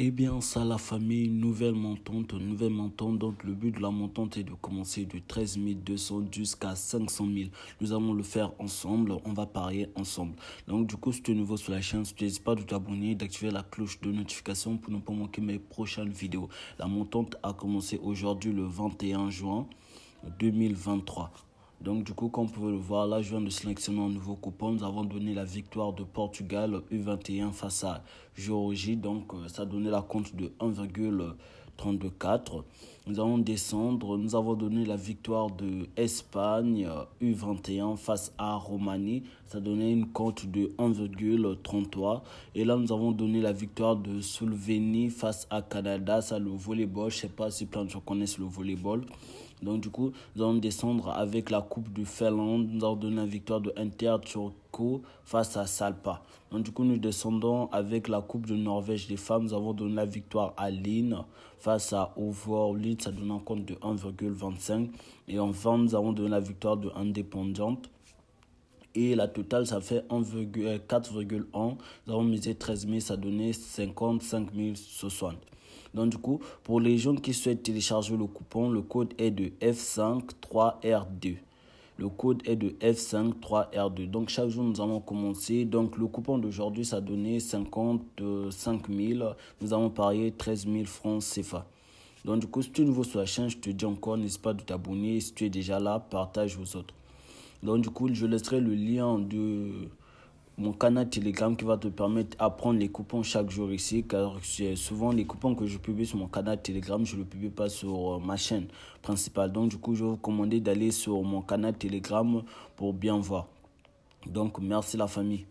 Eh bien, ça, la famille, nouvelle montante, nouvelle montante. Donc, le but de la montante est de commencer de 13 200 jusqu'à 500 000. Nous allons le faire ensemble. On va parier ensemble. Donc, du coup, si tu es nouveau sur la chaîne, n'hésite pas de t'abonner, d'activer la cloche de notification pour ne pas manquer mes prochaines vidéos. La montante a commencé aujourd'hui, le 21 juin 2023. Donc du coup, comme vous pouvez le voir, là, je viens de sélectionner un nouveau coupon. Nous avons donné la victoire de Portugal U21 face à Géorgie. Donc, euh, ça donnait la compte de 1,5. 34 Nous allons descendre. Nous avons donné la victoire de Espagne U21 euh, face à Roumanie. Ça donnait une cote de 11,33. Et là, nous avons donné la victoire de Slovénie face à Canada. Ça, le volleyball. Je sais pas si plein de gens connaissent le volleyball. Donc, du coup, nous allons descendre avec la Coupe de Finlande. Nous avons donné la victoire de Inter sur face à Salpa. Donc, du coup, nous descendons avec la Coupe de Norvège des femmes. Nous avons donné la victoire à Lille face à Overlit. Ça donne un compte de 1,25. Et enfin, nous avons donné la victoire de Indépendante et la totale ça fait 4,1 euh, nous avons misé 13 000 ça donnait 55 060 donc du coup pour les jeunes qui souhaitent télécharger le coupon le code est de F53R2 le code est de F53R2. Donc chaque jour, nous avons commencé. Donc le coupon d'aujourd'hui, ça donnait 55 000. Nous avons parié 13 000 francs CFA. Donc du coup, si tu es nouveau sur la chaîne, je te dis encore, n'hésite pas de t'abonner. Si tu es déjà là, partage aux autres. Donc du coup, je laisserai le lien de mon canal Telegram qui va te permettre d'apprendre les coupons chaque jour ici, car souvent les coupons que je publie sur mon canal Telegram, je ne le publie pas sur euh, ma chaîne principale. Donc du coup, je vais vous commander d'aller sur mon canal Telegram pour bien voir. Donc merci la famille.